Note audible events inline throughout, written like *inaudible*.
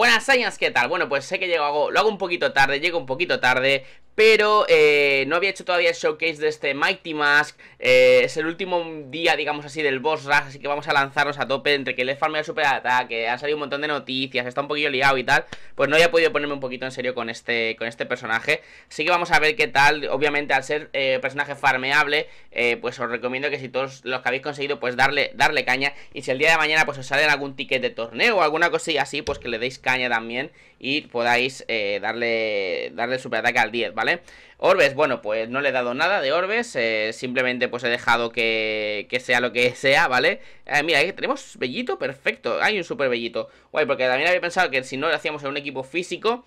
Buenas años, ¿qué tal? Bueno, pues sé que llego, hago, lo hago un poquito tarde, llego un poquito tarde pero eh, no había hecho todavía el showcase de este Mighty Mask eh, Es el último día, digamos así, del boss rush Así que vamos a lanzarnos a tope Entre que le farme el super ataque Ha salido un montón de noticias, está un poquillo liado y tal Pues no había podido ponerme un poquito en serio con este, con este personaje Así que vamos a ver qué tal Obviamente al ser eh, personaje farmeable Pues os recomiendo que si todos los que habéis conseguido Pues darle, darle caña Y si el día de mañana pues os salen algún ticket de torneo O alguna cosilla así Pues que le deis caña también y podáis eh, darle, darle superataque al 10, ¿vale? Orbes, bueno, pues no le he dado nada de Orbes, eh, simplemente pues he dejado que, sea lo que *laughs* sea, ¿vale? Eh, mira, ahí tenemos Bellito, perfecto, hay un super Bellito, guay, porque también había pensado que si no lo hacíamos en un equipo físico...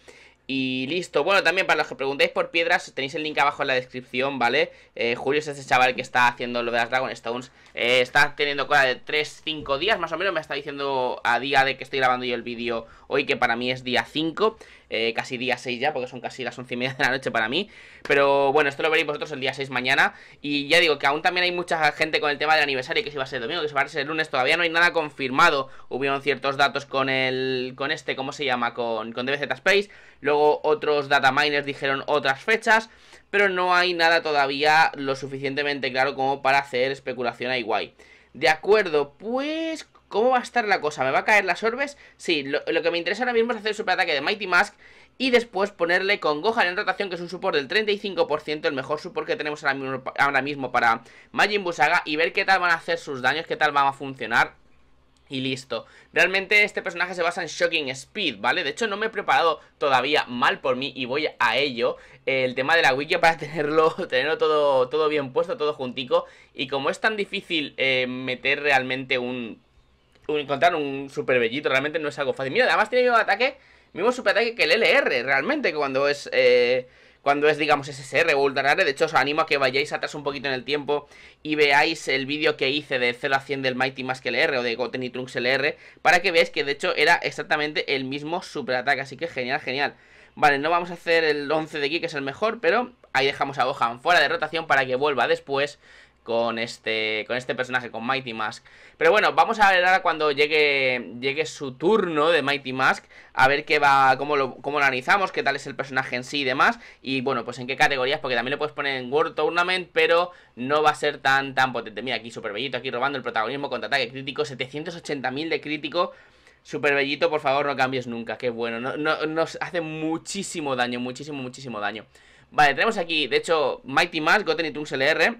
Y listo, bueno, también para los que preguntéis por piedras, tenéis el link abajo en la descripción, ¿vale? Eh, Julio es ese chaval que está haciendo lo de las Dragon Stones. Eh, está teniendo cola de 3, 5 días, más o menos. Me está diciendo a día de que estoy grabando yo el vídeo hoy, que para mí es día 5. Eh, casi día 6 ya, porque son casi las 11 y media de la noche para mí. Pero bueno, esto lo veréis vosotros el día 6 mañana. Y ya digo que aún también hay mucha gente con el tema del aniversario, que si va a ser domingo, que si va a ser el lunes, todavía no hay nada confirmado. Hubieron ciertos datos con el. con este, ¿cómo se llama? Con, con DBZ Space luego otros dataminers dijeron otras fechas, pero no hay nada todavía lo suficientemente claro como para hacer especulación a guay. De acuerdo, pues ¿Cómo va a estar la cosa? ¿Me va a caer las orbes? Sí, lo, que me interesa ahora mismo es hacer el superataque de Mighty Mask y después ponerle con Gohan en rotación, que es un support del 35%, el mejor support que tenemos ahora mismo, para Majin Busaga y ver qué tal van a hacer sus daños, qué tal van a funcionar y listo. Realmente este personaje se basa en Shocking Speed, ¿vale? De hecho no me he preparado todavía mal por mí y voy a ello el tema de la wiki para *laughs* tenerlo, tenerlo todo, todo bien puesto, todo juntico. Y como es tan difícil eh, meter realmente un, encontrar un super bellito, realmente no es algo fácil. Mira, además tiene el ataque, mismo super ataque que el LR, realmente, que cuando es... Eh, cuando es, digamos, SSR o Rare, De hecho, os animo a que vayáis atrás un poquito en el tiempo y veáis el vídeo que hice de 0 a 100 del Mighty Mask LR o de Goten y Trunks LR para que veáis que, de hecho, era exactamente el mismo superataque. Así que genial, genial. Vale, no vamos a hacer el 11 de aquí, que es el mejor, pero ahí dejamos a Gohan fuera de rotación para que vuelva después con este, con este personaje, con Mighty Mask. Pero bueno, vamos a ver ahora cuando llegue, llegue su turno de Mighty Mask, a ver qué va, cómo lo, analizamos, qué tal es el personaje en sí y demás, y bueno, pues en qué categorías, porque también lo puedes poner en World Tournament, pero no va a ser tan, tan potente. Mira, aquí Superbellito. bellito, aquí robando el protagonismo, contra ataque crítico, 780.000 de crítico, Superbellito, bellito, por favor, no cambies nunca, qué bueno. No, nos hace muchísimo daño, muchísimo, muchísimo daño. Vale, tenemos aquí, de hecho, Mighty Mask, Goten y Trunks LR.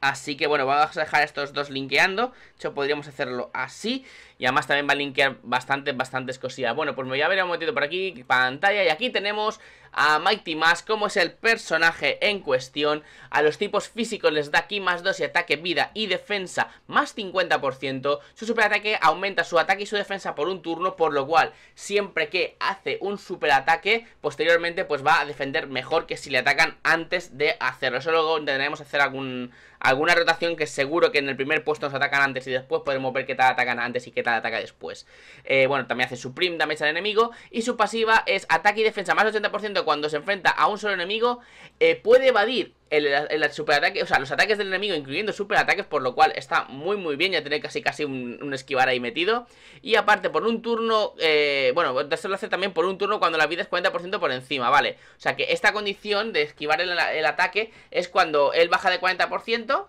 Así que bueno, vamos a dejar estos dos linkeando. De hecho, podríamos hacerlo así. Y además también va a linkear bastantes, bastantes cosillas. Bueno, pues me voy a ver un momentito por aquí, pantalla. Y aquí tenemos a Mighty Mass, como es el personaje en cuestión. A los tipos físicos les da aquí más 2 y ataque, vida y defensa más 50%. Su superataque aumenta su ataque y su defensa por un turno, por lo cual siempre que hace un superataque, posteriormente pues va a defender mejor que si le atacan antes de hacerlo. Eso luego que hacer algún, alguna rotación que seguro que en el primer puesto nos atacan antes y después podremos ver qué tal atacan antes y qué tal de ataque después. Eh, bueno, también hace Supreme Damage al enemigo. Y su pasiva es ataque y defensa más 80% cuando se enfrenta a un solo enemigo. Eh, puede evadir el, superataque, o sea, los ataques del enemigo, incluyendo superataques, por lo cual está muy muy bien, ya tiene casi casi un, esquivar ahí metido. Y aparte, por un turno, eh, bueno, esto lo hace también por un turno cuando la vida es 40% por encima, ¿vale? O sea que esta condición de esquivar el ataque es cuando él baja de 40%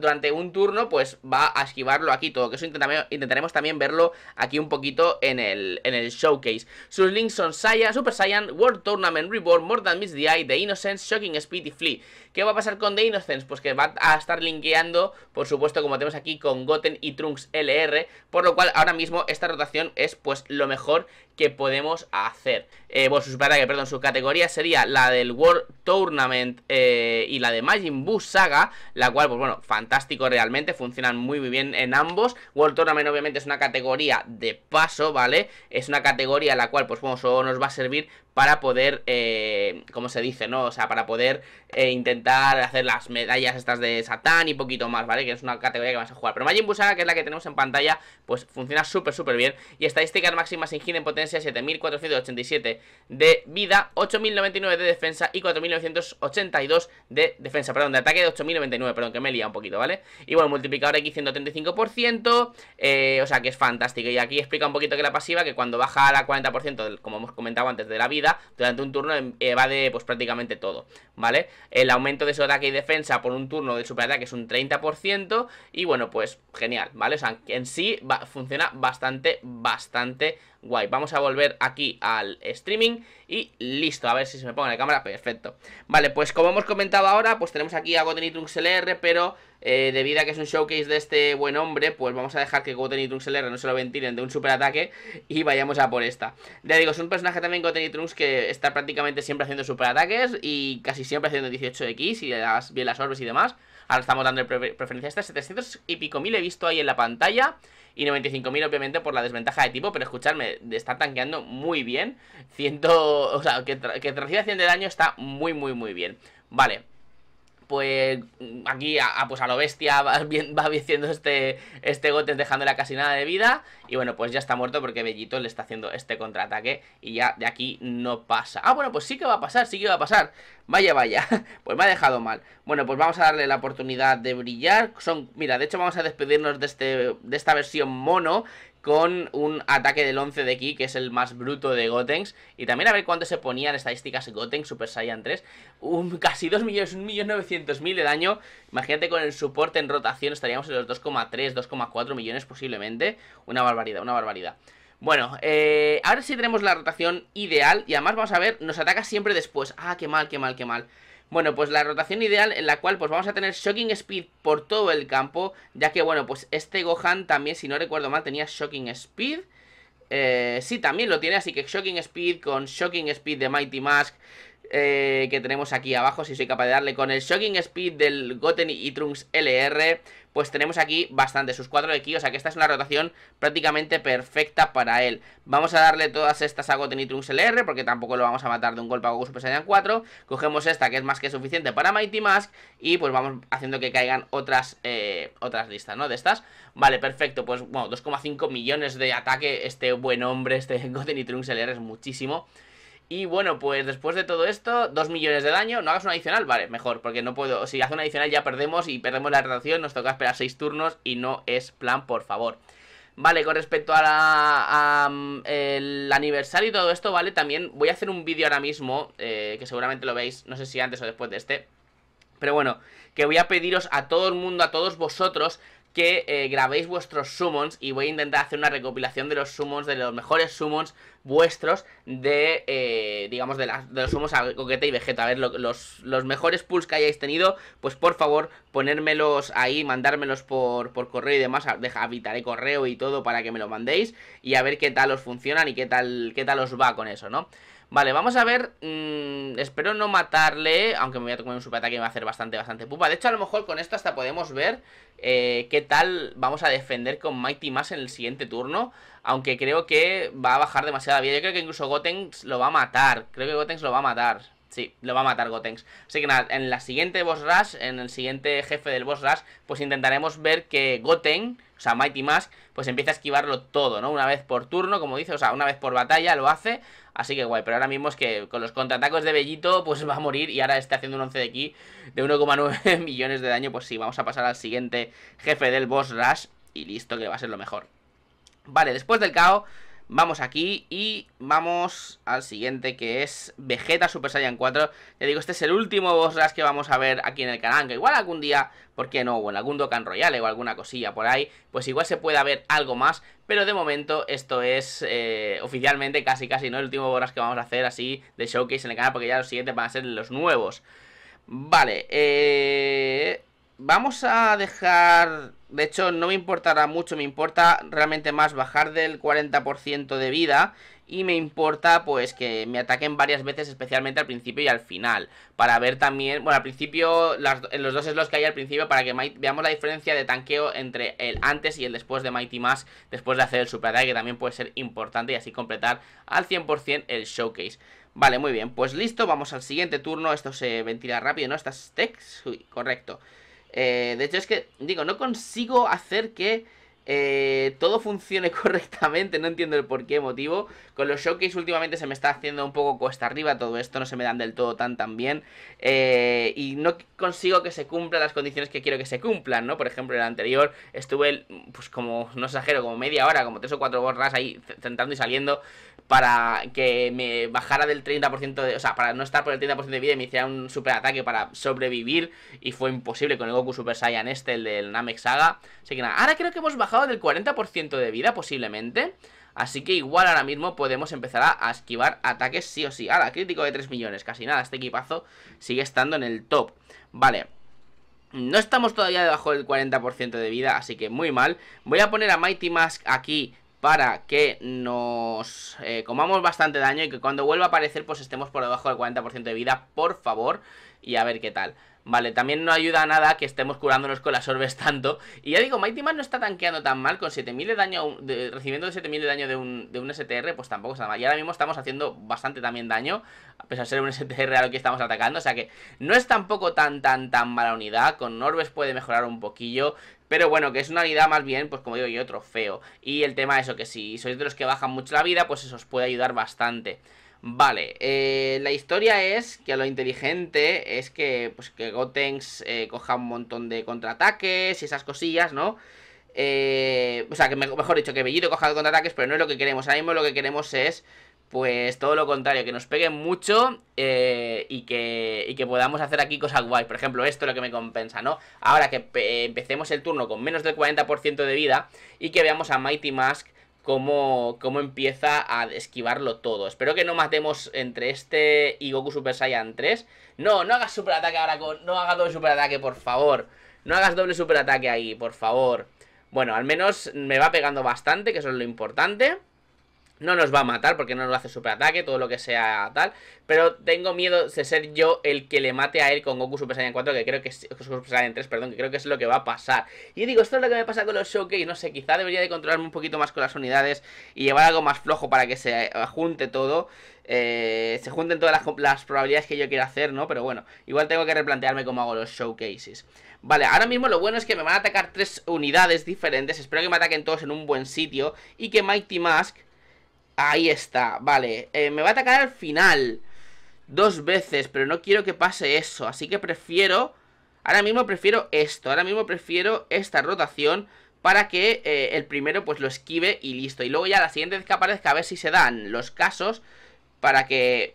durante un turno, pues va a esquivarlo aquí todo. Que eso intentaremos también verlo aquí un poquito en el, en el showcase. Sus links son Saya Super Saiyan, World Tournament Reborn, Mortal Miss the Eye, The Innocence, Shocking Speed y Flea. ¿Qué va a pasar con The Innocence? Pues que va a estar linkeando, por supuesto, como tenemos aquí, con Goten y Trunks LR. Por lo cual, ahora mismo, esta rotación es pues lo mejor que podemos hacer. Eh, bueno, su, que, perdón, su categoría sería la del World Tournament eh, y la de Majin Buu Saga, la cual, pues bueno, fantástico realmente, funcionan muy, muy bien en ambos. World Tournament obviamente es una categoría de paso, ¿vale? Es una categoría la cual, pues bueno, solo nos va a servir para poder, eh, como se dice, no? O sea, para poder eh, intentar hacer las medallas estas de Satán y poquito más, ¿vale? Que es una categoría que vamos a jugar. Pero Majin que es la que tenemos en pantalla, pues funciona súper, súper bien. Y estadísticas máximas ingida en potencia, 7.487 de vida, 8.099 de defensa y 4.982 de defensa, perdón, de ataque de 8.099, perdón, que me he un poquito, ¿vale? Y bueno, multiplicador aquí 135%, eh, o sea, que es fantástico. Y aquí explica un poquito que la pasiva, que cuando baja la 40%, como hemos comentado antes, de la vida, durante un turno evade pues prácticamente todo, ¿vale? El aumento de su ataque y defensa por un turno de superataque es un 30% y bueno, pues genial, ¿vale? O sea, en sí funciona bastante, bastante guay. Vamos a volver aquí al streaming y listo, a ver si se me pone la cámara, perfecto. Vale, pues como hemos comentado ahora, pues tenemos aquí a LR, pero... Eh, debido a que es un showcase de este buen hombre, pues vamos a dejar que Goten y Trunks LR no se lo ventilen de un superataque y vayamos a por esta. Ya digo, es un personaje también Goten Trunks que está prácticamente siempre haciendo superataques y casi siempre haciendo 18X y las, bien las orbes y demás. Ahora estamos dando preferencia a esta, 700 y pico mil he visto ahí en la pantalla y 95.000 obviamente por la desventaja de tipo, pero escuchadme, está tanqueando muy bien, 100, o sea, que, tra 100 de daño está muy muy muy bien. Vale, pues mm, aquí a, pues a lo bestia va, *laughs* bien, diciendo este, este gotes dejándole casi nada de vida. Y bueno, pues ya está muerto porque Bellito le está haciendo este contraataque y ya de aquí no pasa. Ah, bueno, pues sí que va a pasar, sí que va a pasar. Vaya, vaya, *laughs* pues me ha dejado mal. Bueno, pues vamos a darle la oportunidad de brillar. Son, mira, de hecho vamos a despedirnos de, este, de esta versión mono con un ataque del 11 de aquí, que es el más bruto de Gotenks. Y también a ver cuánto se ponían estadísticas Gotenks Super Saiyan 3. Un, *laughs* casi 2 millones, 1.900.000 de daño. Imagínate con el soporte en rotación estaríamos en los 2,3, 2,4 millones posiblemente. Una barbaridad, una barbaridad. Bueno, eh, ahora sí tenemos la rotación ideal y además vamos a ver, nos ataca siempre después. Ah, qué mal, qué mal, qué mal. Bueno, pues la rotación ideal en la cual pues vamos a tener Shocking Speed por todo el campo, ya que bueno, pues este Gohan también, si no recuerdo mal, tenía Shocking Speed. Eh, sí, también lo tiene, así que Shocking Speed con Shocking Speed de Mighty Mask, eh, que tenemos aquí abajo, si soy capaz de darle con el Shocking Speed del Goten y Trunks LR, pues tenemos aquí bastante, sus 4 de ki, o sea que esta es una rotación prácticamente perfecta para él. Vamos a darle todas estas a Goten y Trunks LR, porque tampoco lo vamos a matar de un golpe a Goku Super Saiyan 4. Cogemos esta, que es más que suficiente para Mighty Mask, y pues vamos haciendo que caigan otras, eh, otras listas, ¿no? De estas. Vale, perfecto, pues bueno, 2,5 millones de ataque este buen hombre, este *laughs* Goten y Trunks LR es muchísimo. Y bueno, pues después de todo esto, 2 millones de daño, no hagas una adicional, vale, mejor, porque no puedo, si haces una adicional ya perdemos y perdemos la relación, nos toca esperar 6 turnos y no es plan, por favor. Vale, con respecto a, mm, el aniversario y todo esto, vale, también voy a hacer un vídeo ahora mismo, eh, que seguramente lo veis, no sé si antes o después de este, pero bueno, que voy a pediros a todo el mundo, a todos vosotros, que eh, grabéis vuestros summons y voy a intentar hacer una recopilación de los summons, de los mejores summons vuestros de, eh, digamos, de, los summons a Coqueta y Vegeta. A ver, los, mejores pulls que hayáis tenido, pues por favor, ponérmelos ahí, mandármelos por, por correo y demás. Habitaré correo y todo para que me lo mandéis y a ver qué tal os funcionan y qué tal, qué tal os va con eso, ¿no? Vale, vamos a ver. Mm, espero no matarle. Aunque me voy a tomar un superataque y me va a hacer bastante, bastante pupa. De hecho, a lo mejor con esto hasta podemos ver eh, qué tal vamos a defender con Mighty más en el siguiente turno. Aunque creo que va a bajar demasiada vida. Yo creo que incluso Gotenks lo va a matar. Creo que Gotenks lo va a matar. Sí, lo va a matar Gotenks. Así que nada, en la siguiente boss rush, en el siguiente jefe del boss rush, pues intentaremos ver que Goten, o sea, Mighty Mask, pues empieza a esquivarlo todo, ¿no? Una vez por turno, como dice, o sea, una vez por batalla lo hace. Así que guay, pero ahora mismo es que con los contraatacos de Bellito, pues va a morir y ahora está haciendo un 11 de aquí de 1,9 *laughs* millones de daño. Pues sí, vamos a pasar al siguiente jefe del boss rush y listo, que va a ser lo mejor. Vale, después del KO Vamos aquí y vamos al siguiente que es Vegeta Super Saiyan 4. Ya digo, este es el último boss que vamos a ver aquí en el canal, que igual algún día, ¿por qué no? O en algún Dokkan Royale o alguna cosilla por ahí, pues igual se puede ver algo más, pero de momento esto es eh, oficialmente casi casi no el último boss que vamos a hacer así de showcase en el canal, porque ya los siguientes van a ser los nuevos. Vale, eh... Vamos a dejar de hecho, no me importará mucho, me importa realmente más bajar del 40% de vida y me importa pues que me ataquen varias veces, especialmente al principio y al final, para ver también, bueno, al principio, los dos slots que hay al principio, para que veamos la diferencia de tanqueo entre el antes y el después de Mighty Mass, después de hacer el super que también puede ser importante y así completar al 100% el showcase. Vale, muy bien, pues listo, vamos al siguiente turno, esto se ventila rápido, ¿no? Estas techs, uy, correcto. Eh, de hecho, es que, digo, no consigo hacer que eh, todo funcione *laughs* correctamente, no entiendo el por qué motivo. Con los showcase últimamente se me está haciendo un poco cuesta arriba todo esto, no se me dan del todo tan tan bien. Eh, y no consigo que se cumplan las condiciones que quiero que se cumplan, ¿no? Por ejemplo, en el anterior estuve, pues como, no exagero, como media hora, como tres o cuatro borras ahí, sentando y saliendo para que me bajara del 30% de... O sea, para no estar por el 30% de vida y me hiciera un superataque ataque para sobrevivir. Y fue imposible con el Goku Super Saiyan este, el del Namek Saga. Así que nada, ahora creo que hemos bajado del 40% de vida posiblemente. Así que igual ahora mismo podemos empezar a, esquivar ataques sí o sí. Ahora, crítico de 3 millones, casi nada. Este equipazo sigue estando en el top. Vale. No estamos todavía debajo del 40% de vida, así que muy mal. Voy a poner a Mighty Mask aquí para que nos eh, comamos bastante daño y que cuando vuelva a aparecer pues estemos por debajo del 40% de vida, por favor, y a ver qué tal. Vale, también no ayuda a nada que estemos curándonos con las orbes tanto. Y ya digo, Mighty Man no está tanqueando tan mal, con 7000 de daño, recibiendo 7000 de daño de un, de un STR, pues tampoco está mal. Y ahora mismo estamos haciendo bastante también daño, a pesar de ser un STR a lo que estamos atacando. O sea que no es tampoco tan, tan, tan mala unidad. Con orbes puede mejorar un poquillo. Pero bueno, que es una unidad más bien, pues como digo yo, trofeo. Y el tema eso, que si sois de los que bajan mucho la vida, pues eso os puede ayudar bastante. Vale, eh, la historia es que lo inteligente es que, pues, Gotenks eh, coja un montón de contraataques y esas cosillas, ¿no? Eh, o sea, que mejor dicho, que Bellito coja contraataques, pero no es lo que queremos. Ahora mismo lo que queremos es, pues, todo lo contrario, que nos peguen mucho y, que, y que podamos hacer aquí cosas guays. Por ejemplo, esto es lo que me compensa, ¿no? Ahora que empecemos el turno con menos del 40% de vida y que veamos a Mighty Mask cómo, cómo empieza a esquivarlo todo. Espero que no matemos entre este y Goku Super Saiyan 3. No, no hagas super ataque ahora con... No hagas doble super ataque, por favor. No hagas doble super ataque ahí, por favor. Bueno, al menos me va pegando bastante, que eso es lo importante. No nos va a matar porque no lo hace superataque, todo lo que sea tal. Pero tengo miedo de ser yo el que le mate a él con Goku Super Saiyan 4, que creo que es Super Saiyan 3, perdón, que creo que es lo que va a pasar. Y digo, esto es lo que me pasa con los showcases no sé, quizá debería de controlarme un poquito más con las unidades y llevar algo más flojo para que se eh, junte todo. Eh, se junten todas las, probabilidades que yo quiera hacer, ¿no? Pero bueno, igual tengo que replantearme cómo hago los showcases. Vale, ahora mismo lo bueno es que me van a atacar tres unidades diferentes. Espero que me ataquen todos en un buen sitio y que Mighty Mask Ahí está, vale eh, Me va a atacar al final Dos veces, pero no quiero que pase eso Así que prefiero Ahora mismo prefiero esto, ahora mismo prefiero esta rotación para que eh, el primero pues lo esquive y listo. Y luego ya la siguiente vez que aparezca a ver si se dan los casos para que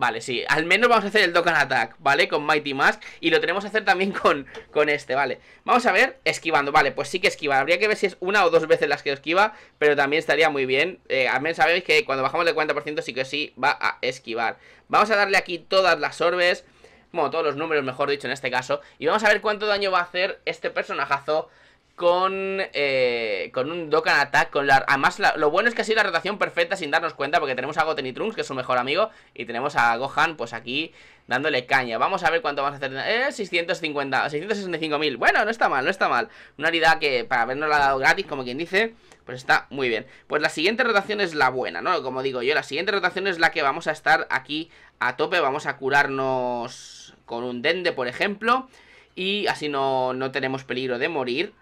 Vale, sí, al menos vamos a hacer el Dokkan Attack, ¿vale? Con Mighty Mask y lo tenemos que hacer también con, con este, ¿vale? Vamos a ver, esquivando, vale, pues sí que esquiva Habría que ver si es una o dos veces las que esquiva, pero también estaría muy bien eh, Al menos sabéis que cuando bajamos el 40% sí que sí va a esquivar Vamos a darle aquí todas las orbes, bueno, todos los números mejor dicho en este caso Y vamos a ver cuánto daño va a hacer este personajazo con, eh, con un Dokkan Attack. Con la, además, lo bueno es que ha sido la rotación perfecta sin darnos cuenta, porque tenemos a Goten y Trunks, que es su mejor amigo, y tenemos a Gohan, pues aquí dándole caña. Vamos a ver cuánto vamos a hacer. Eh, 650, 665.000. Bueno, no está mal, no está mal. Una unidad que para habernos la dado gratis, como quien dice, pues está muy bien. Pues la siguiente rotación es la buena, ¿no? Como digo yo, la siguiente rotación es la que vamos a estar aquí a tope. Vamos a curarnos con un Dende, por ejemplo. Y así no, no tenemos peligro de morir.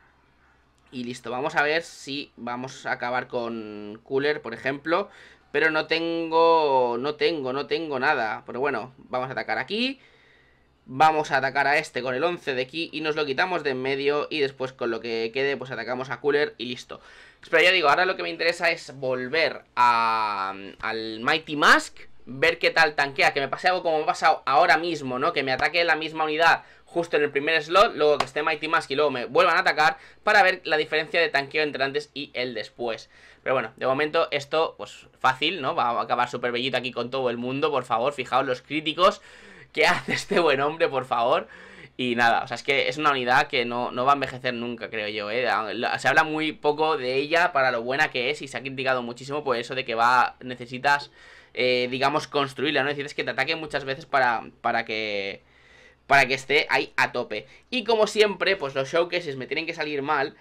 Y listo, vamos a ver si vamos a acabar con Cooler, por ejemplo. Pero no tengo, no tengo, no tengo nada. Pero bueno, vamos a atacar aquí. Vamos a atacar a este con el 11 de aquí y nos lo quitamos de en medio y después con lo que quede pues atacamos a Cooler y listo. Pero ya digo, ahora lo que me interesa es volver a, al Mighty Mask, ver qué tal tanquea, que me pase algo como me ha pasado ahora mismo, ¿no? Que me ataque la misma unidad justo en el primer slot, luego que esté Mighty Mask y luego me vuelvan a atacar para ver la diferencia de tanqueo entre antes y el después. Pero bueno, de momento esto, pues fácil, ¿no? Va a acabar súper bellito aquí con todo el mundo, por favor, fijaos los críticos que *laughs* hace este buen hombre, por favor. Y nada, o sea, es que es una unidad que no, va a envejecer nunca, creo yo, ¿eh? Se habla muy poco de ella para lo buena que es y se ha criticado muchísimo por eso de que va, necesitas... Eh, digamos, construirla, ¿no? Necesitas es que te ataque muchas veces para, para que para que esté ahí a tope. Y como siempre, pues los showcases me tienen que salir mal.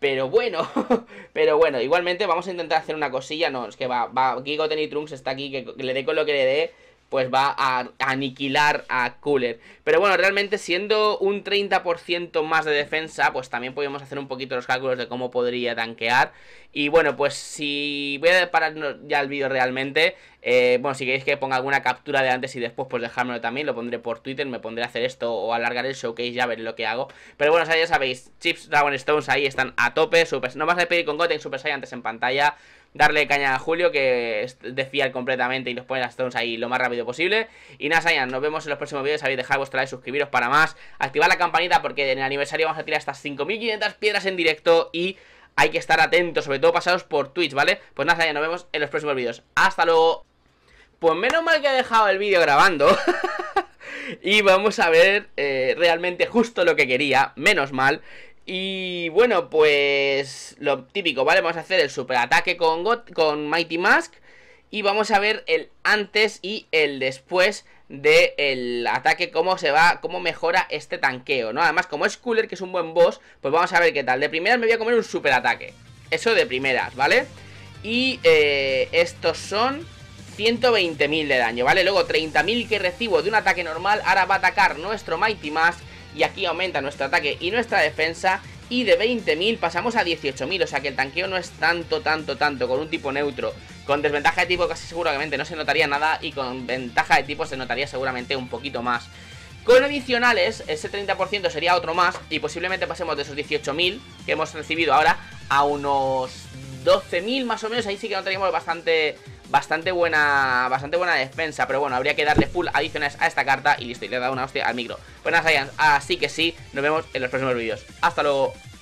Pero bueno, *laughs* pero bueno, igualmente vamos a intentar hacer una cosilla. No, es que va, va, Gigo y Trunks está aquí, que le dé con lo que le dé pues va a aniquilar a Cooler. Pero bueno, realmente siendo un 30% más de defensa, pues también podemos hacer un poquito los cálculos de cómo podría tanquear. Y bueno, pues si voy a parar ya el vídeo realmente, eh, bueno, si queréis que ponga alguna captura de antes y después, pues dejármelo también, lo pondré por Twitter, me pondré a hacer esto o alargar el showcase, ya veré lo que hago. Pero bueno, ya sabéis, Chips Dragon Stones ahí están a tope, super, no vas a pedir con Goten Super Saiyan antes en pantalla darle caña a Julio que desfía completamente y nos pone las stones ahí lo más rápido posible. Y nada, Sayan, nos vemos en los próximos vídeos. Sabéis, dejar vuestro like, suscribiros para más, activar la campanita porque en el aniversario vamos a tirar estas 5.500 piedras en directo y hay que estar atentos, sobre todo pasados por Twitch, ¿vale? Pues nada, Sayan, nos vemos en los próximos vídeos. ¡Hasta luego! Pues menos mal que he dejado el vídeo grabando. *laughs* y vamos a ver eh, realmente justo lo que quería, menos mal. Y bueno, pues lo típico, ¿vale? Vamos a hacer el superataque con, con Mighty Mask y vamos a ver el antes y el después del ataque, cómo se va, cómo mejora este tanqueo, ¿no? Además, como es Cooler, que es un buen boss, pues vamos a ver qué tal. De primeras me voy a comer un superataque, eso de primeras, ¿vale? Y eh, estos son 120.000 de daño, ¿vale? Luego 30.000 que recibo de un ataque normal, ahora va a atacar nuestro Mighty Mask y aquí aumenta nuestro ataque y nuestra defensa y de 20.000 pasamos a 18.000, o sea que el tanqueo no es tanto, tanto, tanto, con un tipo neutro. Con desventaja de tipo casi seguramente no se notaría nada y con ventaja de tipo se notaría seguramente un poquito más. Con adicionales, ese 30% sería otro más y posiblemente pasemos de esos 18.000 que hemos recibido ahora a unos 12.000 más o menos, ahí sí que notaríamos bastante bastante buena bastante buena defensa, pero bueno, habría que darle full adicionales a esta carta y listo, y le he dado una hostia al micro. buenas nada, así que sí, nos vemos en los próximos vídeos. Hasta luego.